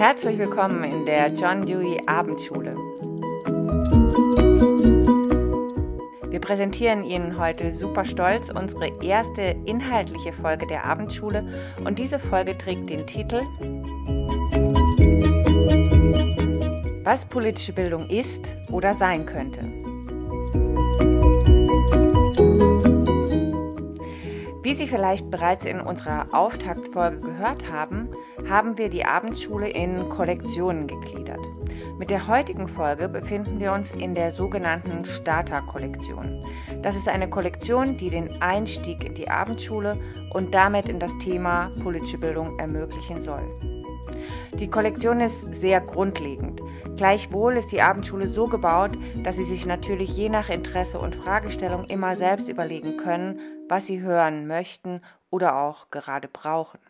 Herzlich willkommen in der John Dewey Abendschule. Wir präsentieren Ihnen heute super stolz unsere erste inhaltliche Folge der Abendschule und diese Folge trägt den Titel Was politische Bildung ist oder sein könnte. Wie Sie vielleicht bereits in unserer Auftaktfolge gehört haben, haben wir die Abendschule in Kollektionen gegliedert. Mit der heutigen Folge befinden wir uns in der sogenannten Starter-Kollektion. Das ist eine Kollektion, die den Einstieg in die Abendschule und damit in das Thema politische Bildung ermöglichen soll. Die Kollektion ist sehr grundlegend. Gleichwohl ist die Abendschule so gebaut, dass Sie sich natürlich je nach Interesse und Fragestellung immer selbst überlegen können, was Sie hören möchten oder auch gerade brauchen.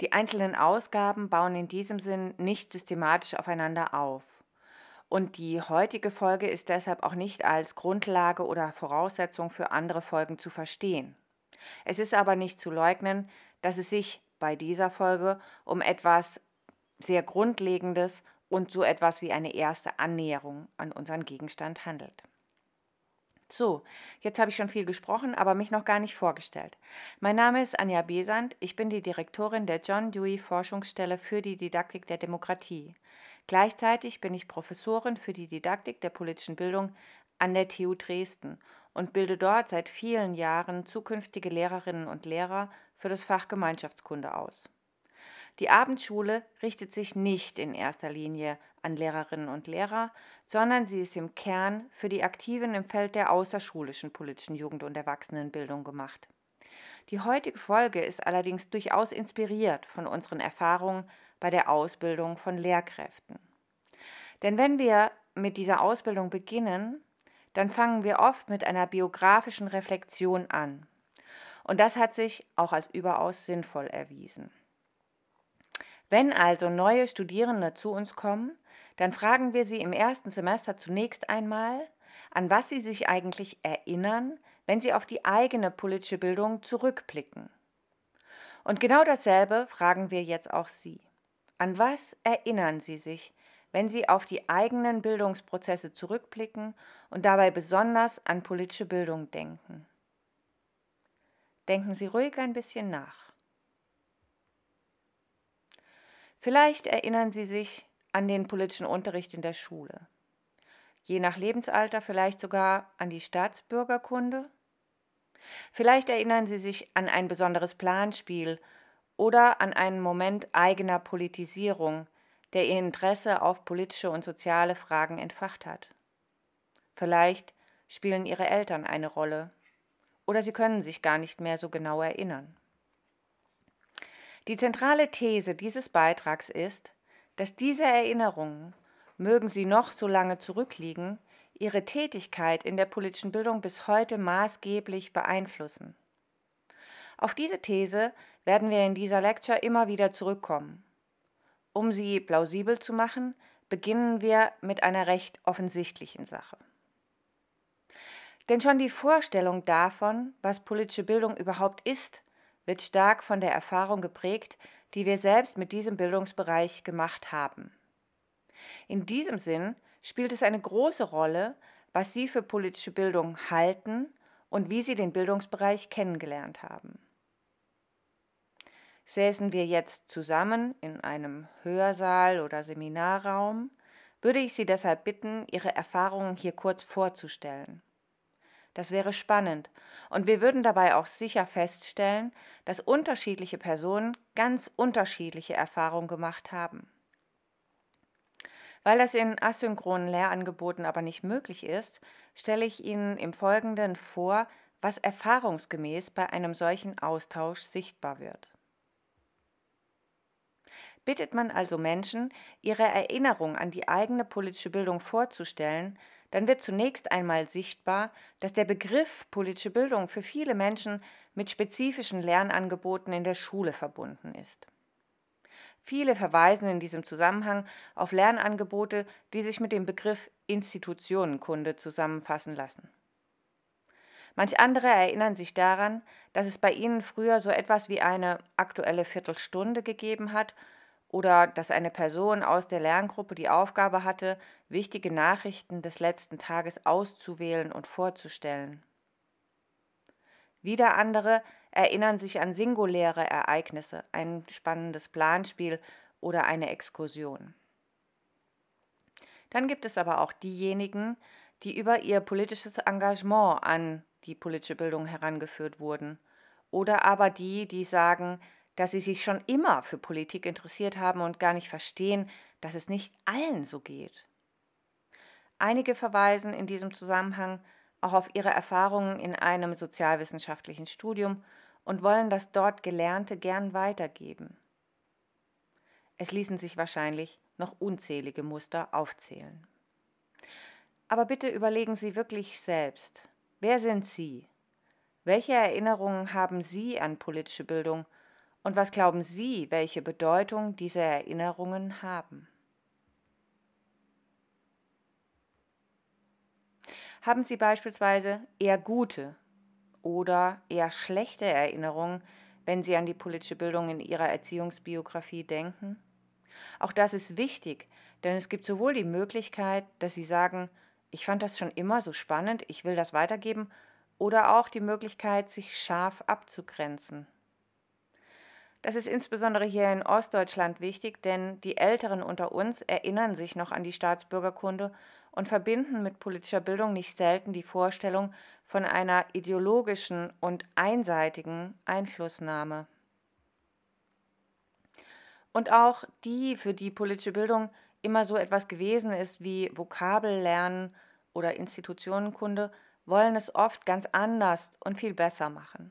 Die einzelnen Ausgaben bauen in diesem Sinn nicht systematisch aufeinander auf. Und die heutige Folge ist deshalb auch nicht als Grundlage oder Voraussetzung für andere Folgen zu verstehen. Es ist aber nicht zu leugnen, dass es sich bei dieser Folge um etwas sehr Grundlegendes und so etwas wie eine erste Annäherung an unseren Gegenstand handelt. So, jetzt habe ich schon viel gesprochen, aber mich noch gar nicht vorgestellt. Mein Name ist Anja Besand, ich bin die Direktorin der John Dewey Forschungsstelle für die Didaktik der Demokratie. Gleichzeitig bin ich Professorin für die Didaktik der politischen Bildung an der TU Dresden und bilde dort seit vielen Jahren zukünftige Lehrerinnen und Lehrer für das Fach Gemeinschaftskunde aus. Die Abendschule richtet sich nicht in erster Linie an Lehrerinnen und Lehrer, sondern sie ist im Kern für die Aktiven im Feld der außerschulischen politischen Jugend- und Erwachsenenbildung gemacht. Die heutige Folge ist allerdings durchaus inspiriert von unseren Erfahrungen bei der Ausbildung von Lehrkräften. Denn wenn wir mit dieser Ausbildung beginnen, dann fangen wir oft mit einer biografischen Reflexion an. Und das hat sich auch als überaus sinnvoll erwiesen. Wenn also neue Studierende zu uns kommen, dann fragen wir sie im ersten Semester zunächst einmal, an was sie sich eigentlich erinnern, wenn sie auf die eigene politische Bildung zurückblicken. Und genau dasselbe fragen wir jetzt auch Sie. An was erinnern Sie sich, wenn Sie auf die eigenen Bildungsprozesse zurückblicken und dabei besonders an politische Bildung denken? Denken Sie ruhig ein bisschen nach. Vielleicht erinnern Sie sich an den politischen Unterricht in der Schule, je nach Lebensalter vielleicht sogar an die Staatsbürgerkunde. Vielleicht erinnern Sie sich an ein besonderes Planspiel oder an einen Moment eigener Politisierung, der Ihr Interesse auf politische und soziale Fragen entfacht hat. Vielleicht spielen Ihre Eltern eine Rolle oder Sie können sich gar nicht mehr so genau erinnern. Die zentrale These dieses Beitrags ist, dass diese Erinnerungen, mögen sie noch so lange zurückliegen, ihre Tätigkeit in der politischen Bildung bis heute maßgeblich beeinflussen. Auf diese These werden wir in dieser Lecture immer wieder zurückkommen. Um sie plausibel zu machen, beginnen wir mit einer recht offensichtlichen Sache. Denn schon die Vorstellung davon, was politische Bildung überhaupt ist, wird stark von der Erfahrung geprägt, die wir selbst mit diesem Bildungsbereich gemacht haben. In diesem Sinn spielt es eine große Rolle, was Sie für politische Bildung halten und wie Sie den Bildungsbereich kennengelernt haben. Säßen wir jetzt zusammen in einem Hörsaal oder Seminarraum, würde ich Sie deshalb bitten, Ihre Erfahrungen hier kurz vorzustellen. Das wäre spannend. Und wir würden dabei auch sicher feststellen, dass unterschiedliche Personen ganz unterschiedliche Erfahrungen gemacht haben. Weil das in asynchronen Lehrangeboten aber nicht möglich ist, stelle ich Ihnen im Folgenden vor, was erfahrungsgemäß bei einem solchen Austausch sichtbar wird. Bittet man also Menschen, ihre Erinnerung an die eigene politische Bildung vorzustellen, dann wird zunächst einmal sichtbar, dass der Begriff politische Bildung für viele Menschen mit spezifischen Lernangeboten in der Schule verbunden ist. Viele verweisen in diesem Zusammenhang auf Lernangebote, die sich mit dem Begriff Institutionenkunde zusammenfassen lassen. Manch andere erinnern sich daran, dass es bei ihnen früher so etwas wie eine aktuelle Viertelstunde gegeben hat oder dass eine Person aus der Lerngruppe die Aufgabe hatte, wichtige Nachrichten des letzten Tages auszuwählen und vorzustellen. Wieder andere erinnern sich an singuläre Ereignisse, ein spannendes Planspiel oder eine Exkursion. Dann gibt es aber auch diejenigen, die über ihr politisches Engagement an die politische Bildung herangeführt wurden. Oder aber die, die sagen, dass sie sich schon immer für Politik interessiert haben und gar nicht verstehen, dass es nicht allen so geht. Einige verweisen in diesem Zusammenhang auch auf ihre Erfahrungen in einem sozialwissenschaftlichen Studium und wollen das dort Gelernte gern weitergeben. Es ließen sich wahrscheinlich noch unzählige Muster aufzählen. Aber bitte überlegen Sie wirklich selbst, wer sind Sie? Welche Erinnerungen haben Sie an politische Bildung und was glauben Sie, welche Bedeutung diese Erinnerungen haben? Haben Sie beispielsweise eher gute oder eher schlechte Erinnerungen, wenn Sie an die politische Bildung in Ihrer Erziehungsbiografie denken? Auch das ist wichtig, denn es gibt sowohl die Möglichkeit, dass Sie sagen, ich fand das schon immer so spannend, ich will das weitergeben, oder auch die Möglichkeit, sich scharf abzugrenzen. Das ist insbesondere hier in Ostdeutschland wichtig, denn die Älteren unter uns erinnern sich noch an die Staatsbürgerkunde und verbinden mit politischer Bildung nicht selten die Vorstellung von einer ideologischen und einseitigen Einflussnahme. Und auch die, für die politische Bildung immer so etwas gewesen ist wie Vokabellernen oder Institutionenkunde, wollen es oft ganz anders und viel besser machen.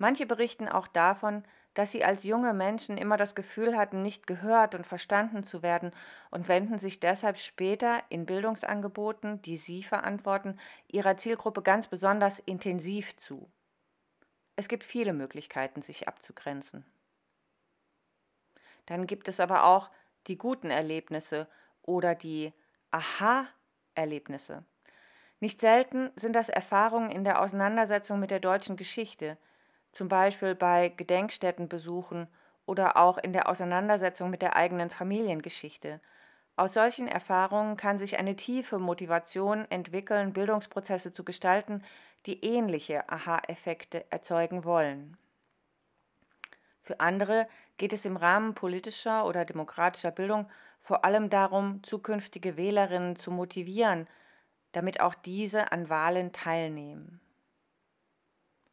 Manche berichten auch davon, dass sie als junge Menschen immer das Gefühl hatten, nicht gehört und verstanden zu werden und wenden sich deshalb später in Bildungsangeboten, die sie verantworten, ihrer Zielgruppe ganz besonders intensiv zu. Es gibt viele Möglichkeiten, sich abzugrenzen. Dann gibt es aber auch die guten Erlebnisse oder die Aha-Erlebnisse. Nicht selten sind das Erfahrungen in der Auseinandersetzung mit der deutschen Geschichte – zum Beispiel bei Gedenkstättenbesuchen oder auch in der Auseinandersetzung mit der eigenen Familiengeschichte. Aus solchen Erfahrungen kann sich eine tiefe Motivation entwickeln, Bildungsprozesse zu gestalten, die ähnliche Aha-Effekte erzeugen wollen. Für andere geht es im Rahmen politischer oder demokratischer Bildung vor allem darum, zukünftige Wählerinnen zu motivieren, damit auch diese an Wahlen teilnehmen.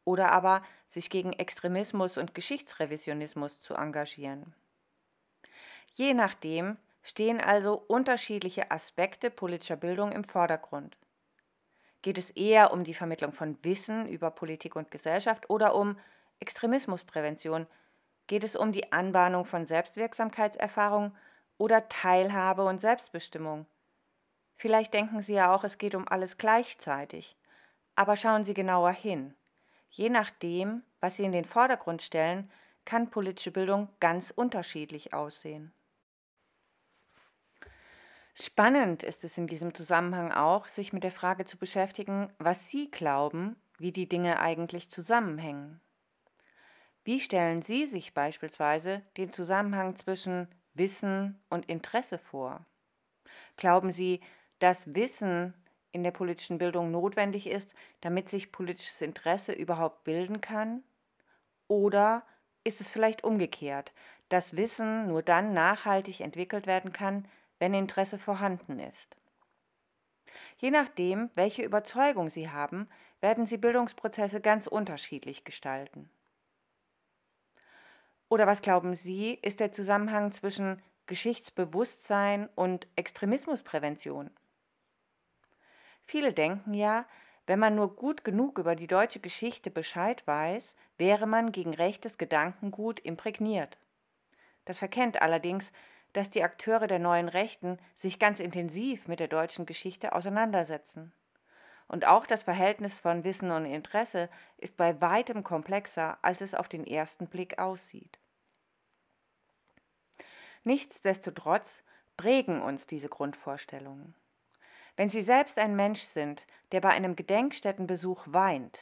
Oder aber sich gegen Extremismus und Geschichtsrevisionismus zu engagieren. Je nachdem stehen also unterschiedliche Aspekte politischer Bildung im Vordergrund. Geht es eher um die Vermittlung von Wissen über Politik und Gesellschaft oder um Extremismusprävention? Geht es um die Anbahnung von Selbstwirksamkeitserfahrung oder Teilhabe und Selbstbestimmung? Vielleicht denken Sie ja auch, es geht um alles gleichzeitig. Aber schauen Sie genauer hin. Je nachdem, was Sie in den Vordergrund stellen, kann politische Bildung ganz unterschiedlich aussehen. Spannend ist es in diesem Zusammenhang auch, sich mit der Frage zu beschäftigen, was Sie glauben, wie die Dinge eigentlich zusammenhängen. Wie stellen Sie sich beispielsweise den Zusammenhang zwischen Wissen und Interesse vor? Glauben Sie, dass Wissen in der politischen Bildung notwendig ist, damit sich politisches Interesse überhaupt bilden kann? Oder ist es vielleicht umgekehrt, dass Wissen nur dann nachhaltig entwickelt werden kann, wenn Interesse vorhanden ist? Je nachdem, welche Überzeugung Sie haben, werden Sie Bildungsprozesse ganz unterschiedlich gestalten. Oder was glauben Sie, ist der Zusammenhang zwischen Geschichtsbewusstsein und Extremismusprävention? Viele denken ja, wenn man nur gut genug über die deutsche Geschichte Bescheid weiß, wäre man gegen rechtes Gedankengut imprägniert. Das verkennt allerdings, dass die Akteure der neuen Rechten sich ganz intensiv mit der deutschen Geschichte auseinandersetzen. Und auch das Verhältnis von Wissen und Interesse ist bei weitem komplexer, als es auf den ersten Blick aussieht. Nichtsdestotrotz prägen uns diese Grundvorstellungen. Wenn Sie selbst ein Mensch sind, der bei einem Gedenkstättenbesuch weint,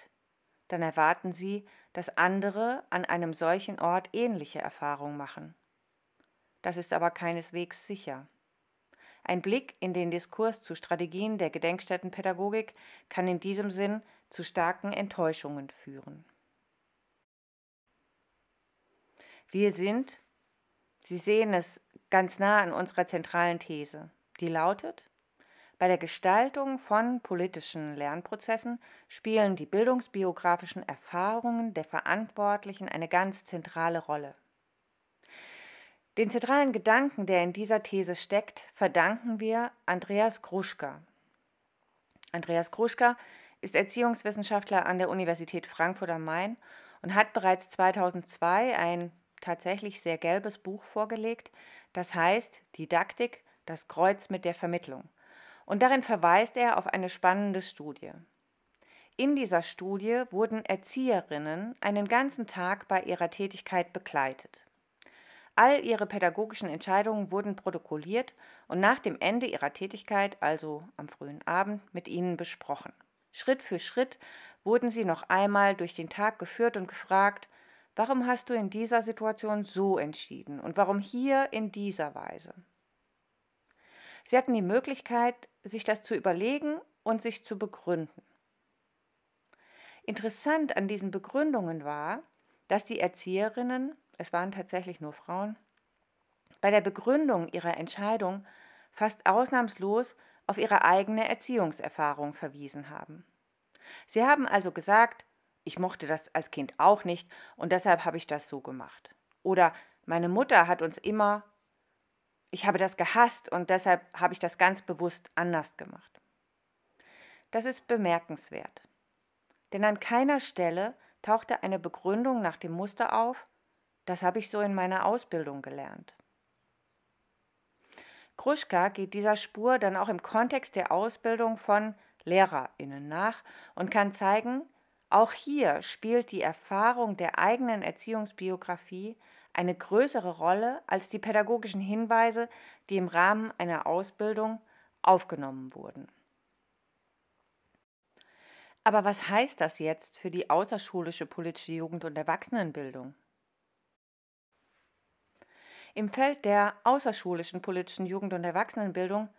dann erwarten Sie, dass andere an einem solchen Ort ähnliche Erfahrungen machen. Das ist aber keineswegs sicher. Ein Blick in den Diskurs zu Strategien der Gedenkstättenpädagogik kann in diesem Sinn zu starken Enttäuschungen führen. Wir sind, Sie sehen es ganz nah an unserer zentralen These, die lautet, bei der Gestaltung von politischen Lernprozessen spielen die bildungsbiografischen Erfahrungen der Verantwortlichen eine ganz zentrale Rolle. Den zentralen Gedanken, der in dieser These steckt, verdanken wir Andreas Gruschka. Andreas Gruschka ist Erziehungswissenschaftler an der Universität Frankfurt am Main und hat bereits 2002 ein tatsächlich sehr gelbes Buch vorgelegt, das heißt Didaktik, das Kreuz mit der Vermittlung. Und darin verweist er auf eine spannende Studie. In dieser Studie wurden Erzieherinnen einen ganzen Tag bei ihrer Tätigkeit begleitet. All ihre pädagogischen Entscheidungen wurden protokolliert und nach dem Ende ihrer Tätigkeit, also am frühen Abend, mit ihnen besprochen. Schritt für Schritt wurden sie noch einmal durch den Tag geführt und gefragt, warum hast du in dieser Situation so entschieden und warum hier in dieser Weise? Sie hatten die Möglichkeit, sich das zu überlegen und sich zu begründen. Interessant an diesen Begründungen war, dass die Erzieherinnen, es waren tatsächlich nur Frauen, bei der Begründung ihrer Entscheidung fast ausnahmslos auf ihre eigene Erziehungserfahrung verwiesen haben. Sie haben also gesagt, ich mochte das als Kind auch nicht und deshalb habe ich das so gemacht. Oder meine Mutter hat uns immer ich habe das gehasst und deshalb habe ich das ganz bewusst anders gemacht. Das ist bemerkenswert. Denn an keiner Stelle tauchte eine Begründung nach dem Muster auf, das habe ich so in meiner Ausbildung gelernt. Kruschka geht dieser Spur dann auch im Kontext der Ausbildung von LehrerInnen nach und kann zeigen, auch hier spielt die Erfahrung der eigenen Erziehungsbiografie eine größere Rolle als die pädagogischen Hinweise, die im Rahmen einer Ausbildung aufgenommen wurden. Aber was heißt das jetzt für die außerschulische politische Jugend- und Erwachsenenbildung? Im Feld der außerschulischen politischen Jugend- und Erwachsenenbildung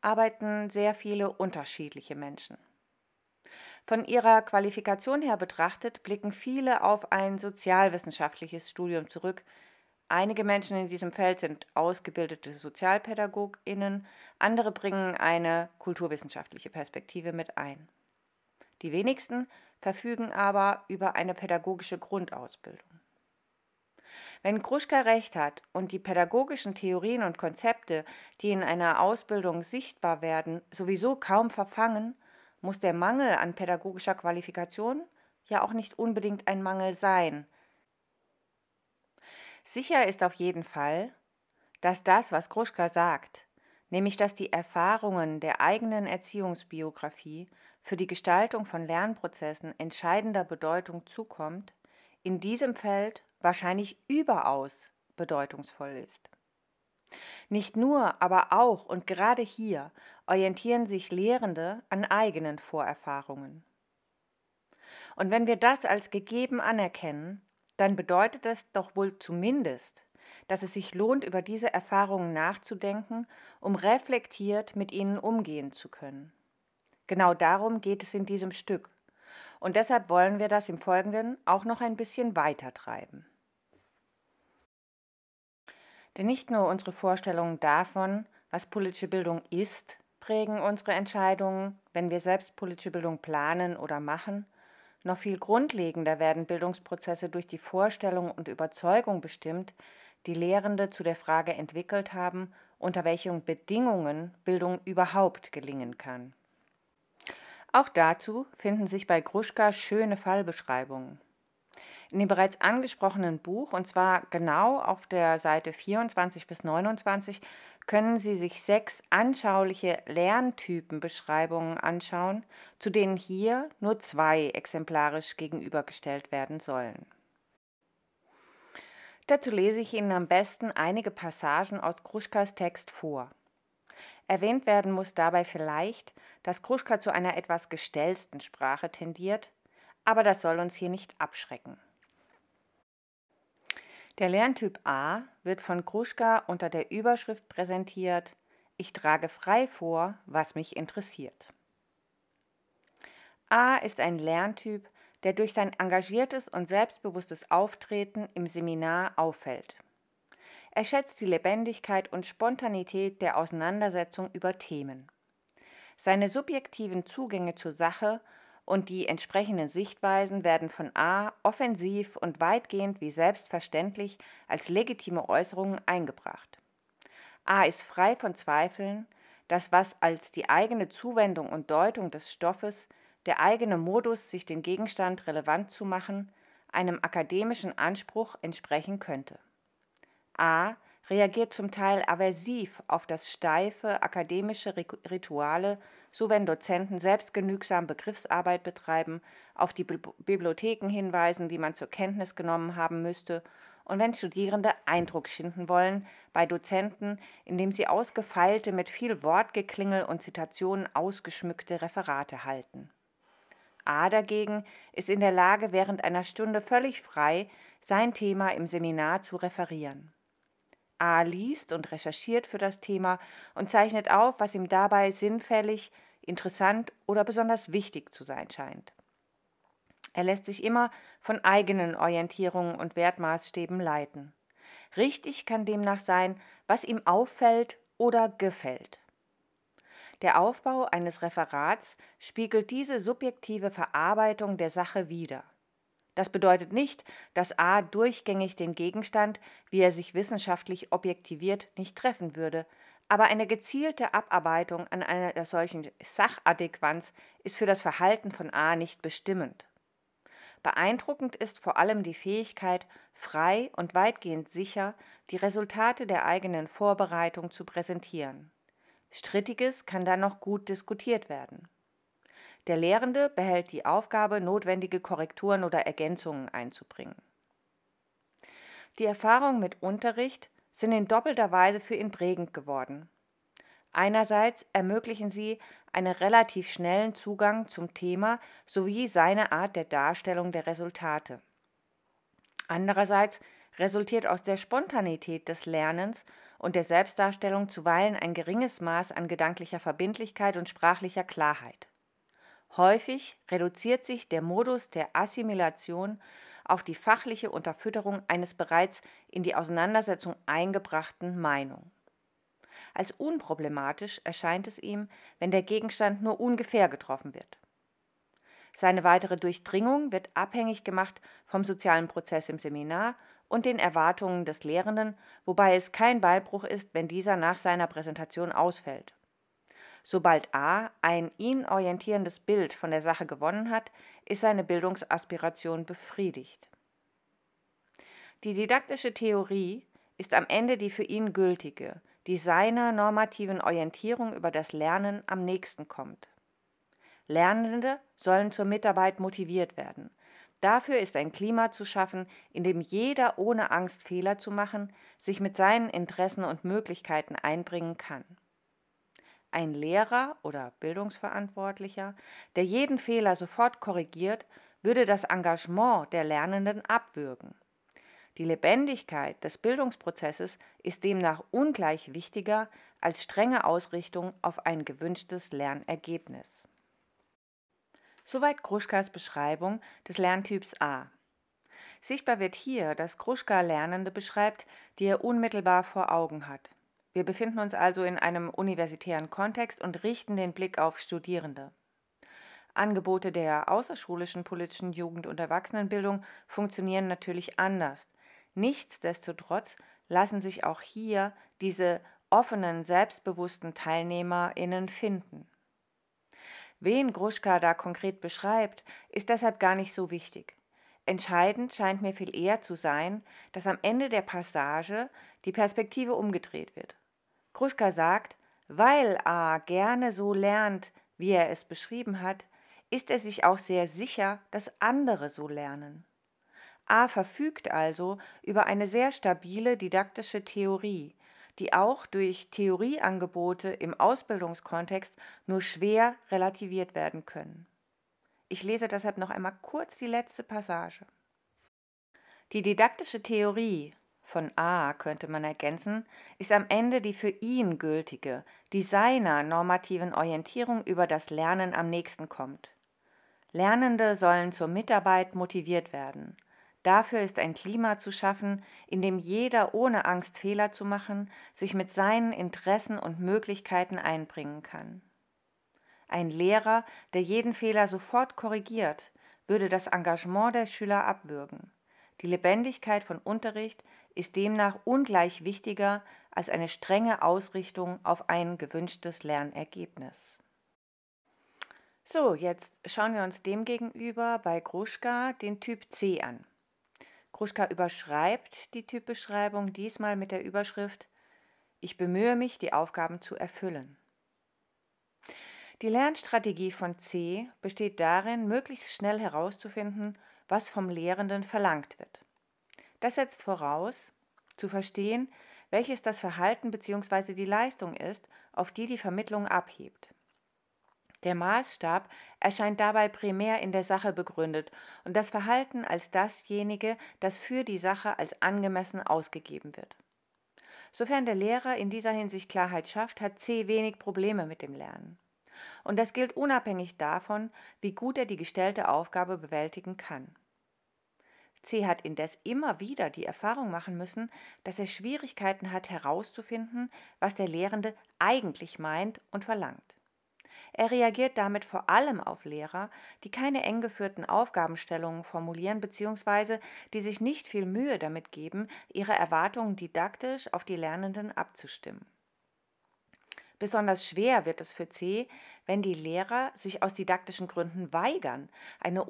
arbeiten sehr viele unterschiedliche Menschen. Von ihrer Qualifikation her betrachtet blicken viele auf ein sozialwissenschaftliches Studium zurück. Einige Menschen in diesem Feld sind ausgebildete Sozialpädagoginnen, andere bringen eine kulturwissenschaftliche Perspektive mit ein. Die wenigsten verfügen aber über eine pädagogische Grundausbildung. Wenn Kruschka recht hat und die pädagogischen Theorien und Konzepte, die in einer Ausbildung sichtbar werden, sowieso kaum verfangen, muss der Mangel an pädagogischer Qualifikation ja auch nicht unbedingt ein Mangel sein. Sicher ist auf jeden Fall, dass das, was Gruschka sagt, nämlich dass die Erfahrungen der eigenen Erziehungsbiografie für die Gestaltung von Lernprozessen entscheidender Bedeutung zukommt, in diesem Feld wahrscheinlich überaus bedeutungsvoll ist. Nicht nur, aber auch und gerade hier orientieren sich Lehrende an eigenen Vorerfahrungen. Und wenn wir das als gegeben anerkennen, dann bedeutet das doch wohl zumindest, dass es sich lohnt, über diese Erfahrungen nachzudenken, um reflektiert mit ihnen umgehen zu können. Genau darum geht es in diesem Stück. Und deshalb wollen wir das im Folgenden auch noch ein bisschen weiter treiben. Denn nicht nur unsere Vorstellungen davon, was politische Bildung ist, prägen unsere Entscheidungen, wenn wir selbst politische Bildung planen oder machen, noch viel grundlegender werden Bildungsprozesse durch die Vorstellung und Überzeugung bestimmt, die Lehrende zu der Frage entwickelt haben, unter welchen Bedingungen Bildung überhaupt gelingen kann. Auch dazu finden sich bei Gruschka schöne Fallbeschreibungen. In dem bereits angesprochenen Buch, und zwar genau auf der Seite 24 bis 29, können Sie sich sechs anschauliche Lerntypenbeschreibungen anschauen, zu denen hier nur zwei exemplarisch gegenübergestellt werden sollen. Dazu lese ich Ihnen am besten einige Passagen aus Kruschkas Text vor. Erwähnt werden muss dabei vielleicht, dass Kruschka zu einer etwas gestellsten Sprache tendiert, aber das soll uns hier nicht abschrecken. Der Lerntyp A wird von Kruschka unter der Überschrift präsentiert Ich trage frei vor, was mich interessiert. A ist ein Lerntyp, der durch sein engagiertes und selbstbewusstes Auftreten im Seminar auffällt. Er schätzt die Lebendigkeit und Spontanität der Auseinandersetzung über Themen. Seine subjektiven Zugänge zur Sache und die entsprechenden Sichtweisen werden von A offensiv und weitgehend wie selbstverständlich als legitime Äußerungen eingebracht. A ist frei von Zweifeln, dass was als die eigene Zuwendung und Deutung des Stoffes, der eigene Modus, sich den Gegenstand relevant zu machen, einem akademischen Anspruch entsprechen könnte. A reagiert zum Teil aversiv auf das steife akademische Rituale so wenn Dozenten selbst genügsam Begriffsarbeit betreiben, auf die Bibliotheken hinweisen, die man zur Kenntnis genommen haben müsste, und wenn Studierende Eindruck schinden wollen bei Dozenten, indem sie ausgefeilte, mit viel Wortgeklingel und Zitationen ausgeschmückte Referate halten. A dagegen ist in der Lage, während einer Stunde völlig frei sein Thema im Seminar zu referieren. A liest und recherchiert für das Thema und zeichnet auf, was ihm dabei sinnfällig, interessant oder besonders wichtig zu sein scheint. Er lässt sich immer von eigenen Orientierungen und Wertmaßstäben leiten. Richtig kann demnach sein, was ihm auffällt oder gefällt. Der Aufbau eines Referats spiegelt diese subjektive Verarbeitung der Sache wider. Das bedeutet nicht, dass A durchgängig den Gegenstand, wie er sich wissenschaftlich objektiviert, nicht treffen würde, aber eine gezielte Abarbeitung an einer solchen Sachadäquanz ist für das Verhalten von A nicht bestimmend. Beeindruckend ist vor allem die Fähigkeit, frei und weitgehend sicher die Resultate der eigenen Vorbereitung zu präsentieren. Strittiges kann dann noch gut diskutiert werden. Der Lehrende behält die Aufgabe, notwendige Korrekturen oder Ergänzungen einzubringen. Die Erfahrungen mit Unterricht sind in doppelter Weise für ihn prägend geworden. Einerseits ermöglichen sie einen relativ schnellen Zugang zum Thema sowie seine Art der Darstellung der Resultate. Andererseits resultiert aus der Spontanität des Lernens und der Selbstdarstellung zuweilen ein geringes Maß an gedanklicher Verbindlichkeit und sprachlicher Klarheit. Häufig reduziert sich der Modus der Assimilation auf die fachliche Unterfütterung eines bereits in die Auseinandersetzung eingebrachten Meinung. Als unproblematisch erscheint es ihm, wenn der Gegenstand nur ungefähr getroffen wird. Seine weitere Durchdringung wird abhängig gemacht vom sozialen Prozess im Seminar und den Erwartungen des Lehrenden, wobei es kein Beibruch ist, wenn dieser nach seiner Präsentation ausfällt. Sobald A ein ihn orientierendes Bild von der Sache gewonnen hat, ist seine Bildungsaspiration befriedigt. Die didaktische Theorie ist am Ende die für ihn gültige, die seiner normativen Orientierung über das Lernen am nächsten kommt. Lernende sollen zur Mitarbeit motiviert werden. Dafür ist ein Klima zu schaffen, in dem jeder ohne Angst Fehler zu machen, sich mit seinen Interessen und Möglichkeiten einbringen kann ein Lehrer oder Bildungsverantwortlicher, der jeden Fehler sofort korrigiert, würde das Engagement der Lernenden abwürgen. Die Lebendigkeit des Bildungsprozesses ist demnach ungleich wichtiger als strenge Ausrichtung auf ein gewünschtes Lernergebnis. Soweit Gruschkas Beschreibung des Lerntyps A. Sichtbar wird hier, dass Gruschka Lernende beschreibt, die er unmittelbar vor Augen hat. Wir befinden uns also in einem universitären Kontext und richten den Blick auf Studierende. Angebote der außerschulischen politischen Jugend- und Erwachsenenbildung funktionieren natürlich anders. Nichtsdestotrotz lassen sich auch hier diese offenen, selbstbewussten TeilnehmerInnen finden. Wen Gruschka da konkret beschreibt, ist deshalb gar nicht so wichtig. Entscheidend scheint mir viel eher zu sein, dass am Ende der Passage die Perspektive umgedreht wird. Kruschka sagt, weil A gerne so lernt, wie er es beschrieben hat, ist er sich auch sehr sicher, dass andere so lernen. A verfügt also über eine sehr stabile didaktische Theorie, die auch durch Theorieangebote im Ausbildungskontext nur schwer relativiert werden können. Ich lese deshalb noch einmal kurz die letzte Passage. Die didaktische Theorie von A könnte man ergänzen, ist am Ende die für ihn gültige, die seiner normativen Orientierung über das Lernen am nächsten kommt. Lernende sollen zur Mitarbeit motiviert werden. Dafür ist ein Klima zu schaffen, in dem jeder ohne Angst Fehler zu machen, sich mit seinen Interessen und Möglichkeiten einbringen kann. Ein Lehrer, der jeden Fehler sofort korrigiert, würde das Engagement der Schüler abwürgen. Die Lebendigkeit von Unterricht ist demnach ungleich wichtiger als eine strenge Ausrichtung auf ein gewünschtes Lernergebnis. So, jetzt schauen wir uns demgegenüber bei Gruschka den Typ C an. Gruschka überschreibt die Typbeschreibung diesmal mit der Überschrift Ich bemühe mich, die Aufgaben zu erfüllen. Die Lernstrategie von C besteht darin, möglichst schnell herauszufinden, was vom Lehrenden verlangt wird. Das setzt voraus, zu verstehen, welches das Verhalten bzw. die Leistung ist, auf die die Vermittlung abhebt. Der Maßstab erscheint dabei primär in der Sache begründet und das Verhalten als dasjenige, das für die Sache als angemessen ausgegeben wird. Sofern der Lehrer in dieser Hinsicht Klarheit schafft, hat C wenig Probleme mit dem Lernen. Und das gilt unabhängig davon, wie gut er die gestellte Aufgabe bewältigen kann. C hat indes immer wieder die Erfahrung machen müssen, dass er Schwierigkeiten hat herauszufinden, was der Lehrende eigentlich meint und verlangt. Er reagiert damit vor allem auf Lehrer, die keine eng geführten Aufgabenstellungen formulieren bzw. die sich nicht viel Mühe damit geben, ihre Erwartungen didaktisch auf die Lernenden abzustimmen. Besonders schwer wird es für C, wenn die Lehrer sich aus didaktischen Gründen weigern, eine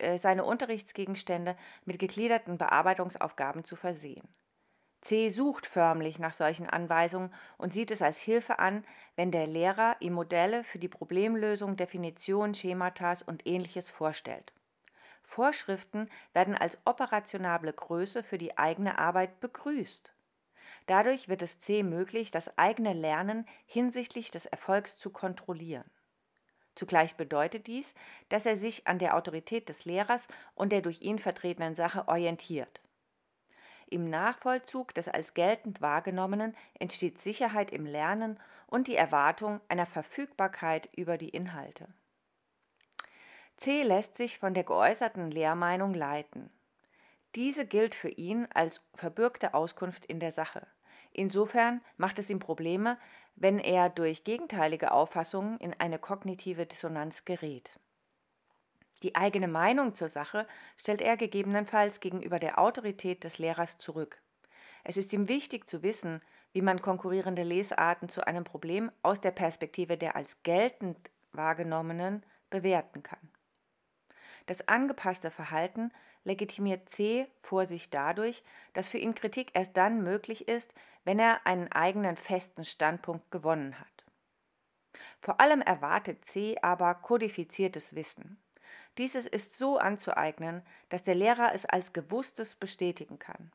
äh, seine Unterrichtsgegenstände mit gegliederten Bearbeitungsaufgaben zu versehen. C sucht förmlich nach solchen Anweisungen und sieht es als Hilfe an, wenn der Lehrer ihm Modelle für die Problemlösung, Definitionen, Schematas und ähnliches vorstellt. Vorschriften werden als operationable Größe für die eigene Arbeit begrüßt. Dadurch wird es C möglich, das eigene Lernen hinsichtlich des Erfolgs zu kontrollieren. Zugleich bedeutet dies, dass er sich an der Autorität des Lehrers und der durch ihn vertretenen Sache orientiert. Im Nachvollzug des als geltend wahrgenommenen entsteht Sicherheit im Lernen und die Erwartung einer Verfügbarkeit über die Inhalte. C lässt sich von der geäußerten Lehrmeinung leiten. Diese gilt für ihn als verbürgte Auskunft in der Sache. Insofern macht es ihm Probleme, wenn er durch gegenteilige Auffassungen in eine kognitive Dissonanz gerät. Die eigene Meinung zur Sache stellt er gegebenenfalls gegenüber der Autorität des Lehrers zurück. Es ist ihm wichtig zu wissen, wie man konkurrierende Lesarten zu einem Problem aus der Perspektive der als geltend wahrgenommenen bewerten kann. Das angepasste Verhalten legitimiert C vor sich dadurch, dass für ihn Kritik erst dann möglich ist, wenn er einen eigenen festen Standpunkt gewonnen hat. Vor allem erwartet C aber kodifiziertes Wissen. Dieses ist so anzueignen, dass der Lehrer es als Gewusstes bestätigen kann.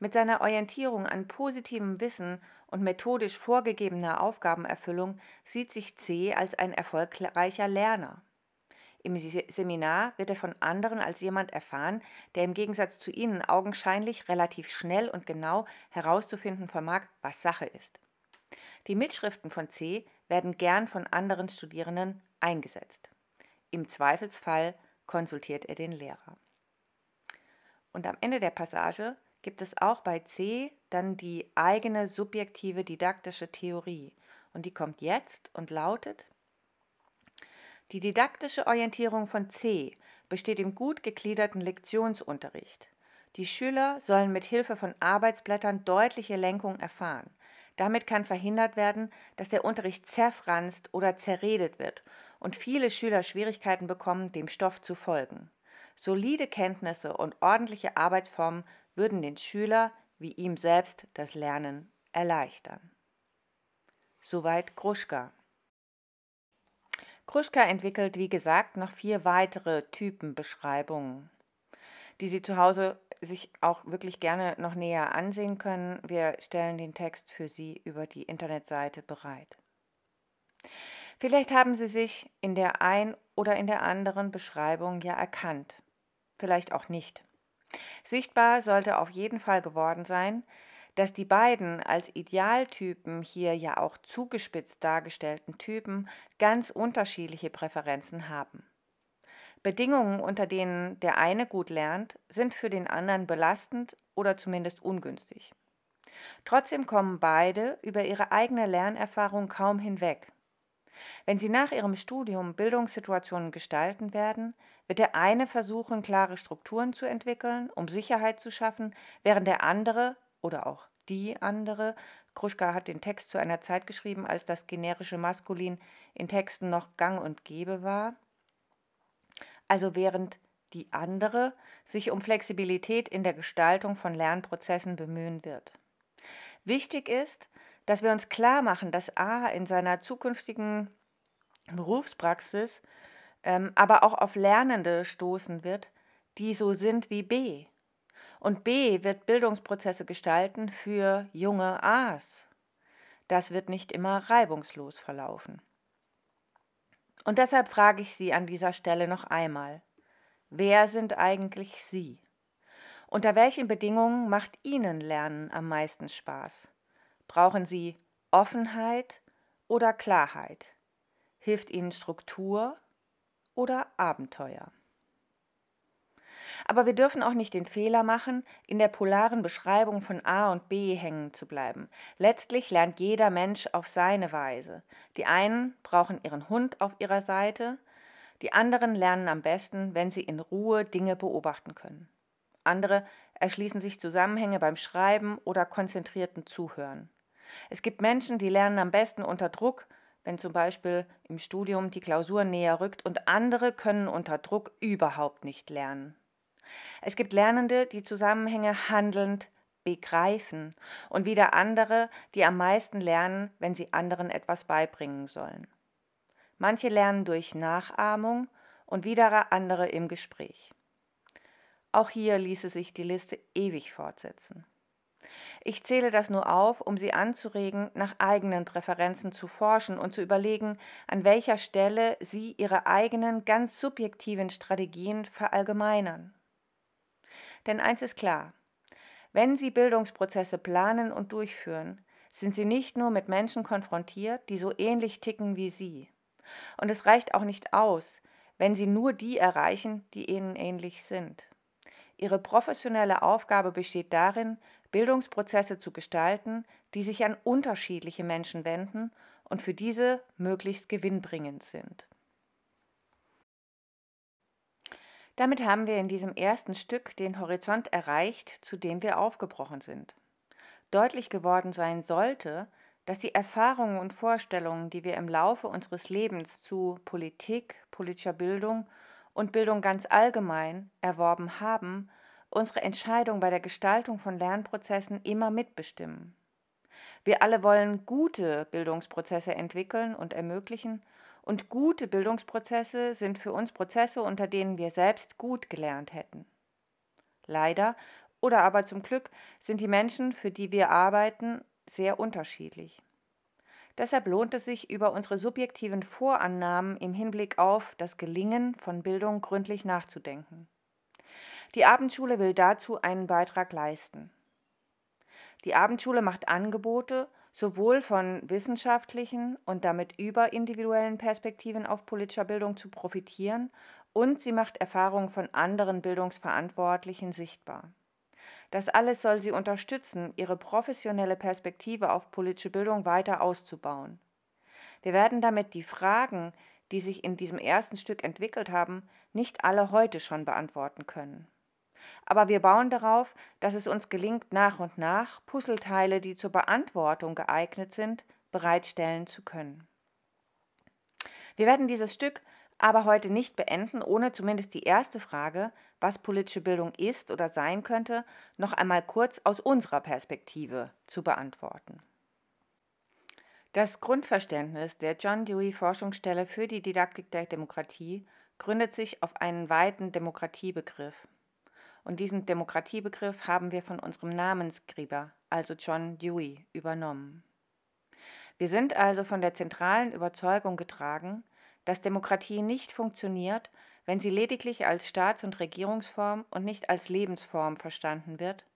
Mit seiner Orientierung an positivem Wissen und methodisch vorgegebener Aufgabenerfüllung sieht sich C als ein erfolgreicher Lerner. Im Seminar wird er von anderen als jemand erfahren, der im Gegensatz zu Ihnen augenscheinlich relativ schnell und genau herauszufinden vermag, was Sache ist. Die Mitschriften von C werden gern von anderen Studierenden eingesetzt. Im Zweifelsfall konsultiert er den Lehrer. Und am Ende der Passage gibt es auch bei C dann die eigene subjektive didaktische Theorie. Und die kommt jetzt und lautet, die didaktische Orientierung von C besteht im gut gegliederten Lektionsunterricht. Die Schüler sollen mit Hilfe von Arbeitsblättern deutliche Lenkung erfahren. Damit kann verhindert werden, dass der Unterricht zerfranst oder zerredet wird und viele Schüler Schwierigkeiten bekommen, dem Stoff zu folgen. Solide Kenntnisse und ordentliche Arbeitsformen würden den Schüler wie ihm selbst das Lernen erleichtern. Soweit Gruschka. Kruschka entwickelt, wie gesagt, noch vier weitere Typenbeschreibungen, die Sie zu Hause sich auch wirklich gerne noch näher ansehen können. Wir stellen den Text für Sie über die Internetseite bereit. Vielleicht haben Sie sich in der ein oder in der anderen Beschreibung ja erkannt, vielleicht auch nicht. Sichtbar sollte auf jeden Fall geworden sein, dass die beiden als Idealtypen hier ja auch zugespitzt dargestellten Typen ganz unterschiedliche Präferenzen haben. Bedingungen, unter denen der eine gut lernt, sind für den anderen belastend oder zumindest ungünstig. Trotzdem kommen beide über ihre eigene Lernerfahrung kaum hinweg. Wenn sie nach ihrem Studium Bildungssituationen gestalten werden, wird der eine versuchen, klare Strukturen zu entwickeln, um Sicherheit zu schaffen, während der andere oder auch die andere. Kruschka hat den Text zu einer Zeit geschrieben, als das generische Maskulin in Texten noch gang und gäbe war. Also während die andere sich um Flexibilität in der Gestaltung von Lernprozessen bemühen wird. Wichtig ist, dass wir uns klar machen, dass A in seiner zukünftigen Berufspraxis ähm, aber auch auf Lernende stoßen wird, die so sind wie B, und B wird Bildungsprozesse gestalten für junge A's. Das wird nicht immer reibungslos verlaufen. Und deshalb frage ich Sie an dieser Stelle noch einmal, wer sind eigentlich Sie? Unter welchen Bedingungen macht Ihnen Lernen am meisten Spaß? Brauchen Sie Offenheit oder Klarheit? Hilft Ihnen Struktur oder Abenteuer? Aber wir dürfen auch nicht den Fehler machen, in der polaren Beschreibung von A und B hängen zu bleiben. Letztlich lernt jeder Mensch auf seine Weise. Die einen brauchen ihren Hund auf ihrer Seite, die anderen lernen am besten, wenn sie in Ruhe Dinge beobachten können. Andere erschließen sich Zusammenhänge beim Schreiben oder konzentrierten Zuhören. Es gibt Menschen, die lernen am besten unter Druck, wenn zum Beispiel im Studium die Klausur näher rückt, und andere können unter Druck überhaupt nicht lernen. Es gibt Lernende, die Zusammenhänge handelnd begreifen und wieder andere, die am meisten lernen, wenn sie anderen etwas beibringen sollen. Manche lernen durch Nachahmung und wieder andere im Gespräch. Auch hier ließe sich die Liste ewig fortsetzen. Ich zähle das nur auf, um Sie anzuregen, nach eigenen Präferenzen zu forschen und zu überlegen, an welcher Stelle Sie Ihre eigenen ganz subjektiven Strategien verallgemeinern. Denn eins ist klar, wenn Sie Bildungsprozesse planen und durchführen, sind Sie nicht nur mit Menschen konfrontiert, die so ähnlich ticken wie Sie. Und es reicht auch nicht aus, wenn Sie nur die erreichen, die Ihnen ähnlich sind. Ihre professionelle Aufgabe besteht darin, Bildungsprozesse zu gestalten, die sich an unterschiedliche Menschen wenden und für diese möglichst gewinnbringend sind. Damit haben wir in diesem ersten Stück den Horizont erreicht, zu dem wir aufgebrochen sind. Deutlich geworden sein sollte, dass die Erfahrungen und Vorstellungen, die wir im Laufe unseres Lebens zu Politik, politischer Bildung und Bildung ganz allgemein erworben haben, unsere Entscheidung bei der Gestaltung von Lernprozessen immer mitbestimmen. Wir alle wollen gute Bildungsprozesse entwickeln und ermöglichen und gute Bildungsprozesse sind für uns Prozesse, unter denen wir selbst gut gelernt hätten. Leider oder aber zum Glück sind die Menschen, für die wir arbeiten, sehr unterschiedlich. Deshalb lohnt es sich, über unsere subjektiven Vorannahmen im Hinblick auf das Gelingen von Bildung gründlich nachzudenken. Die Abendschule will dazu einen Beitrag leisten. Die Abendschule macht Angebote, sowohl von wissenschaftlichen und damit überindividuellen Perspektiven auf politischer Bildung zu profitieren, und sie macht Erfahrungen von anderen Bildungsverantwortlichen sichtbar. Das alles soll sie unterstützen, ihre professionelle Perspektive auf politische Bildung weiter auszubauen. Wir werden damit die Fragen, die sich in diesem ersten Stück entwickelt haben, nicht alle heute schon beantworten können aber wir bauen darauf, dass es uns gelingt, nach und nach Puzzleteile, die zur Beantwortung geeignet sind, bereitstellen zu können. Wir werden dieses Stück aber heute nicht beenden, ohne zumindest die erste Frage, was politische Bildung ist oder sein könnte, noch einmal kurz aus unserer Perspektive zu beantworten. Das Grundverständnis der John Dewey Forschungsstelle für die Didaktik der Demokratie gründet sich auf einen weiten Demokratiebegriff. Und diesen Demokratiebegriff haben wir von unserem Namensgeber, also John Dewey, übernommen. Wir sind also von der zentralen Überzeugung getragen, dass Demokratie nicht funktioniert, wenn sie lediglich als Staats- und Regierungsform und nicht als Lebensform verstanden wird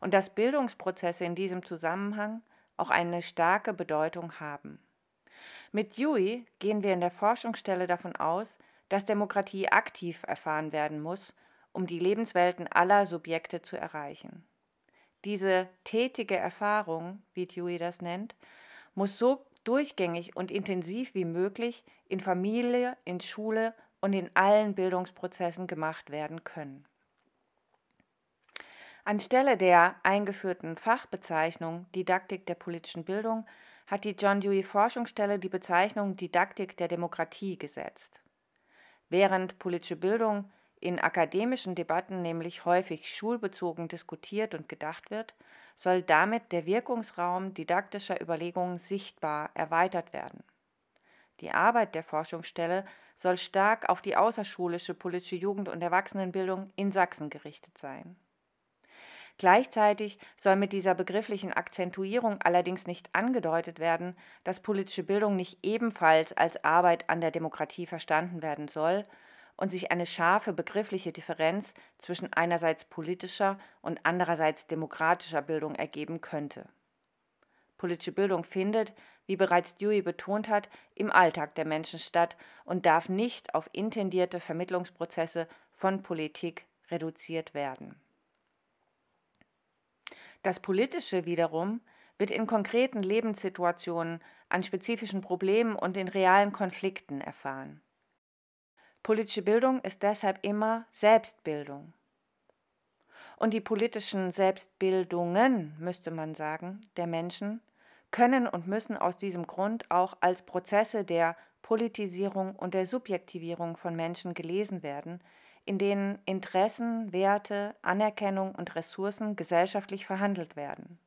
und dass Bildungsprozesse in diesem Zusammenhang auch eine starke Bedeutung haben. Mit Dewey gehen wir in der Forschungsstelle davon aus, dass Demokratie aktiv erfahren werden muss um die Lebenswelten aller Subjekte zu erreichen. Diese tätige Erfahrung, wie Dewey das nennt, muss so durchgängig und intensiv wie möglich in Familie, in Schule und in allen Bildungsprozessen gemacht werden können. Anstelle der eingeführten Fachbezeichnung Didaktik der politischen Bildung hat die John Dewey Forschungsstelle die Bezeichnung Didaktik der Demokratie gesetzt. Während politische Bildung in akademischen Debatten nämlich häufig schulbezogen diskutiert und gedacht wird, soll damit der Wirkungsraum didaktischer Überlegungen sichtbar erweitert werden. Die Arbeit der Forschungsstelle soll stark auf die außerschulische politische Jugend- und Erwachsenenbildung in Sachsen gerichtet sein. Gleichzeitig soll mit dieser begrifflichen Akzentuierung allerdings nicht angedeutet werden, dass politische Bildung nicht ebenfalls als Arbeit an der Demokratie verstanden werden soll, und sich eine scharfe begriffliche Differenz zwischen einerseits politischer und andererseits demokratischer Bildung ergeben könnte. Politische Bildung findet, wie bereits Dewey betont hat, im Alltag der Menschen statt und darf nicht auf intendierte Vermittlungsprozesse von Politik reduziert werden. Das Politische wiederum wird in konkreten Lebenssituationen, an spezifischen Problemen und in realen Konflikten erfahren. Politische Bildung ist deshalb immer Selbstbildung. Und die politischen Selbstbildungen, müsste man sagen, der Menschen können und müssen aus diesem Grund auch als Prozesse der Politisierung und der Subjektivierung von Menschen gelesen werden, in denen Interessen, Werte, Anerkennung und Ressourcen gesellschaftlich verhandelt werden.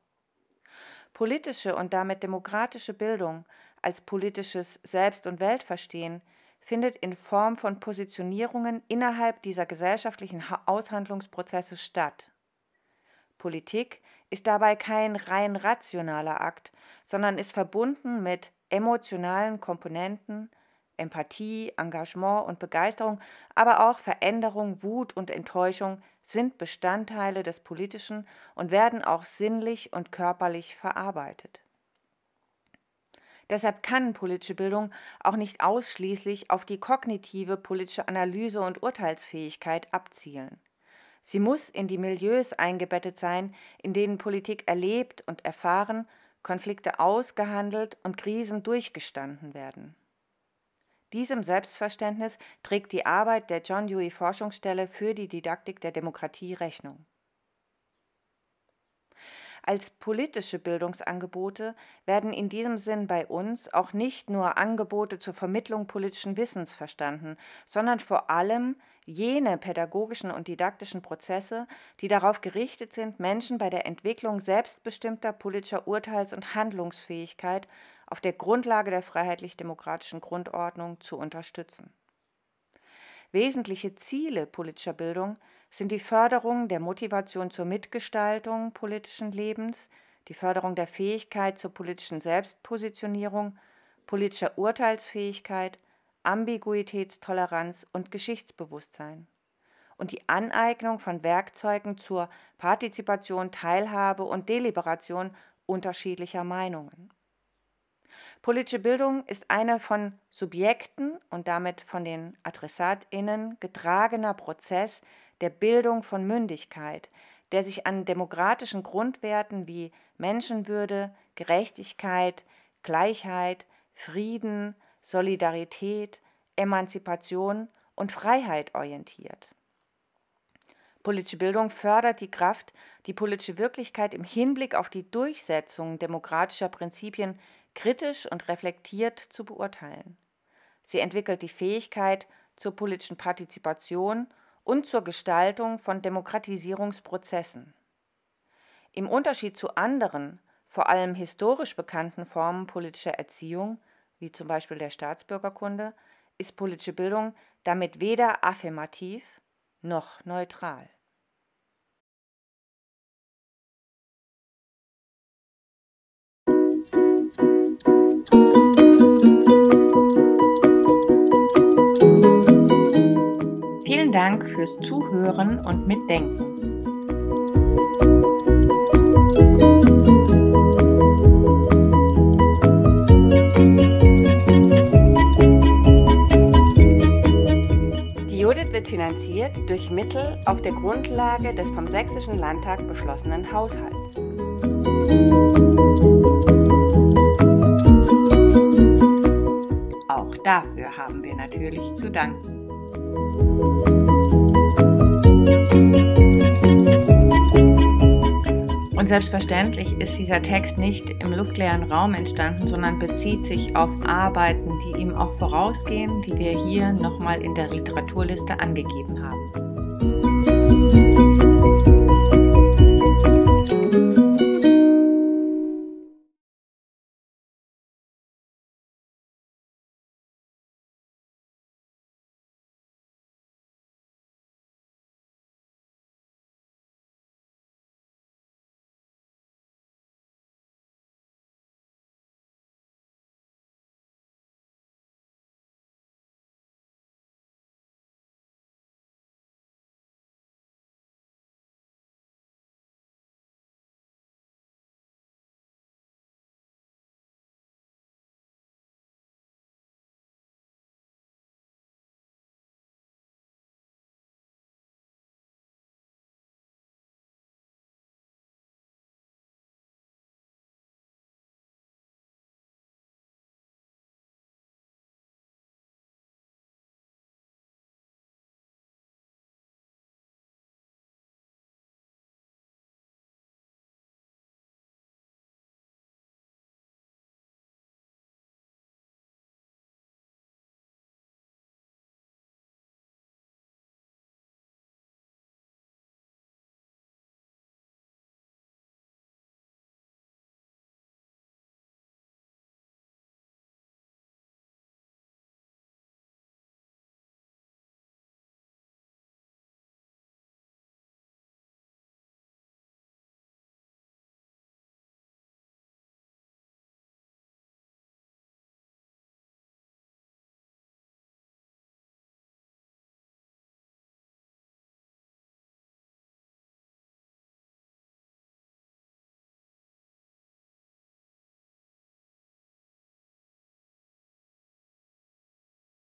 Politische und damit demokratische Bildung als politisches Selbst- und Weltverstehen findet in Form von Positionierungen innerhalb dieser gesellschaftlichen Aushandlungsprozesse statt. Politik ist dabei kein rein rationaler Akt, sondern ist verbunden mit emotionalen Komponenten, Empathie, Engagement und Begeisterung, aber auch Veränderung, Wut und Enttäuschung sind Bestandteile des Politischen und werden auch sinnlich und körperlich verarbeitet. Deshalb kann politische Bildung auch nicht ausschließlich auf die kognitive politische Analyse und Urteilsfähigkeit abzielen. Sie muss in die Milieus eingebettet sein, in denen Politik erlebt und erfahren, Konflikte ausgehandelt und Krisen durchgestanden werden. Diesem Selbstverständnis trägt die Arbeit der John Dewey Forschungsstelle für die Didaktik der Demokratie Rechnung. Als politische Bildungsangebote werden in diesem Sinn bei uns auch nicht nur Angebote zur Vermittlung politischen Wissens verstanden, sondern vor allem jene pädagogischen und didaktischen Prozesse, die darauf gerichtet sind, Menschen bei der Entwicklung selbstbestimmter politischer Urteils- und Handlungsfähigkeit auf der Grundlage der freiheitlich-demokratischen Grundordnung zu unterstützen. Wesentliche Ziele politischer Bildung sind die Förderung der Motivation zur Mitgestaltung politischen Lebens, die Förderung der Fähigkeit zur politischen Selbstpositionierung, politischer Urteilsfähigkeit, Ambiguitätstoleranz und Geschichtsbewusstsein und die Aneignung von Werkzeugen zur Partizipation, Teilhabe und Deliberation unterschiedlicher Meinungen. Politische Bildung ist eine von Subjekten und damit von den Adressatinnen getragener Prozess, der Bildung von Mündigkeit, der sich an demokratischen Grundwerten wie Menschenwürde, Gerechtigkeit, Gleichheit, Frieden, Solidarität, Emanzipation und Freiheit orientiert. Politische Bildung fördert die Kraft, die politische Wirklichkeit im Hinblick auf die Durchsetzung demokratischer Prinzipien kritisch und reflektiert zu beurteilen. Sie entwickelt die Fähigkeit zur politischen Partizipation und zur Gestaltung von Demokratisierungsprozessen. Im Unterschied zu anderen, vor allem historisch bekannten Formen politischer Erziehung, wie zum Beispiel der Staatsbürgerkunde, ist politische Bildung damit weder affirmativ noch neutral. Vielen Dank fürs Zuhören und Mitdenken. Die Judith wird finanziert durch Mittel auf der Grundlage des vom Sächsischen Landtag beschlossenen Haushalts. Auch dafür haben wir natürlich zu danken. Und selbstverständlich ist dieser Text nicht im luftleeren Raum entstanden, sondern bezieht sich auf Arbeiten, die ihm auch vorausgehen, die wir hier nochmal in der Literaturliste angegeben haben.